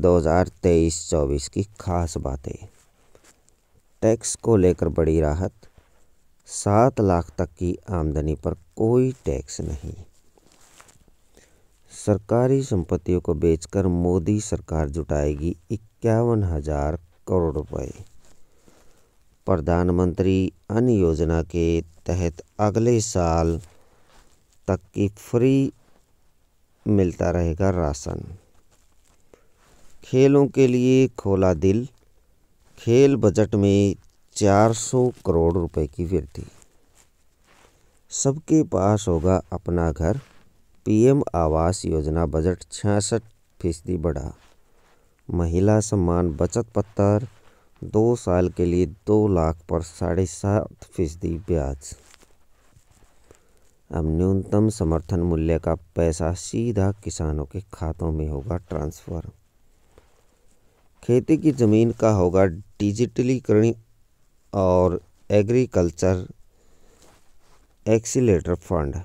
2023-24 की खास बातें टैक्स को लेकर बड़ी राहत सात लाख तक की आमदनी पर कोई टैक्स नहीं सरकारी संपत्तियों को बेचकर मोदी सरकार जुटाएगी इक्यावन हजार करोड़ रुपए प्रधानमंत्री अन्न योजना के तहत अगले साल तक की फ्री मिलता रहेगा राशन खेलों के लिए खोला दिल खेल बजट में 400 करोड़ रुपए की वृद्धि सबके पास होगा अपना घर पीएम आवास योजना बजट छियासठ फीसदी बढ़ा महिला सम्मान बचत पत्र दो साल के लिए दो लाख पर साढ़े सात फीसदी ब्याज अब न्यूनतम समर्थन मूल्य का पैसा सीधा किसानों के खातों में होगा ट्रांसफ़र खेती की जमीन का होगा डिजिटलीकरण और एग्रीकल्चर एक्सीटर फंड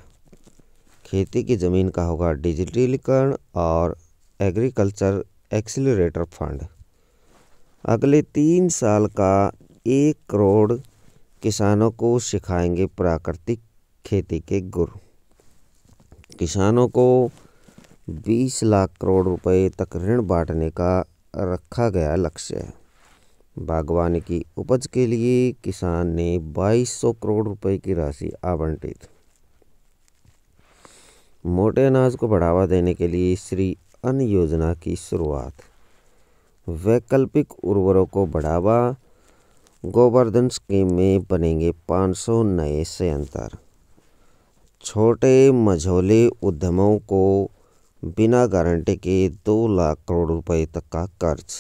खेती की ज़मीन का होगा डिजिटलीकरण और एग्रीकल्चर एक्सीटर फंड अगले तीन साल का एक करोड़ किसानों को सिखाएंगे प्राकृतिक खेती के गुर किसानों को बीस लाख करोड़ रुपए तक ऋण बांटने का रखा गया लक्ष्य है बागवानी की उपज के लिए किसान ने 2200 करोड़ रुपए की राशि आवंटित मोटे अनाज को बढ़ावा देने के लिए श्री अन्न योजना की शुरुआत वैकल्पिक उर्वरों को बढ़ावा गोवर्धन स्कीम में बनेंगे 500 नए संयंत्र छोटे मझोले उद्यमों को बिना गारंटी के दो लाख करोड़ रुपए तक का कर्ज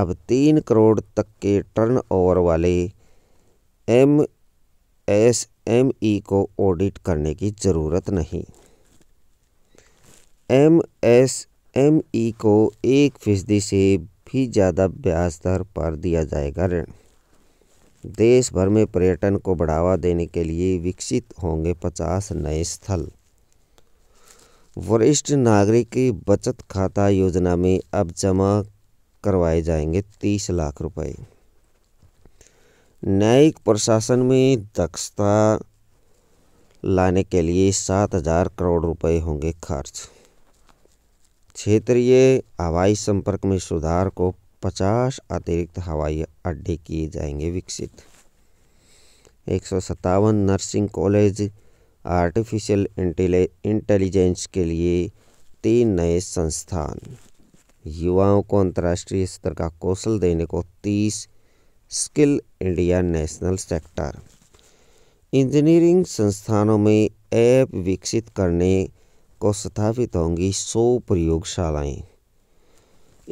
अब तीन करोड़ तक के टर्नओवर वाले एम एस एम ई को ऑडिट करने की ज़रूरत नहीं एम एस एम ई को एक फीसदी से भी ज़्यादा ब्याज दर पर दिया जाएगा ऋण देश भर में पर्यटन को बढ़ावा देने के लिए विकसित होंगे पचास नए स्थल वरिष्ठ नागरिक बचत खाता योजना में अब जमा करवाए जाएंगे तीस लाख रुपए न्यायिक प्रशासन में दक्षता लाने के लिए सात हजार करोड़ रुपए होंगे खर्च क्षेत्रीय हवाई संपर्क में सुधार को पचास अतिरिक्त हवाई अड्डे किए जाएंगे विकसित एक सौ सत्तावन नर्सिंग कॉलेज आर्टिफिशियल इंटेलिजेंस के लिए तीन नए संस्थान युवाओं को अंतर्राष्ट्रीय स्तर का कौशल देने को तीस skill India national sector engineering संस्थानों में ऐप विकसित करने को स्थापित होंगी सौ प्रयोगशालाएं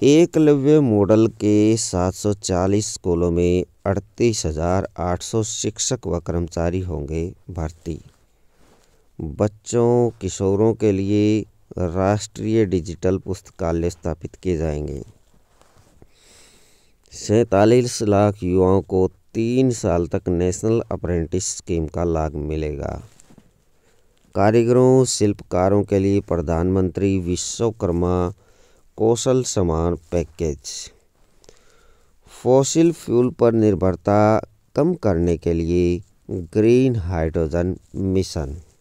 एकलव्य मॉडल के 740 स्कूलों में अड़तीस हज़ार आठ सौ शिक्षक व कर्मचारी होंगे भर्ती बच्चों किशोरों के लिए राष्ट्रीय डिजिटल पुस्तकालय स्थापित किए जाएंगे सैतालीस लाख युवाओं को तीन साल तक नेशनल अप्रेंटिस स्कीम का लाभ मिलेगा कारीगरों शिल्पकारों के लिए प्रधानमंत्री विश्वकर्मा कौशल समान पैकेज फॉसिल फ्यूल पर निर्भरता कम करने के लिए ग्रीन हाइड्रोजन मिशन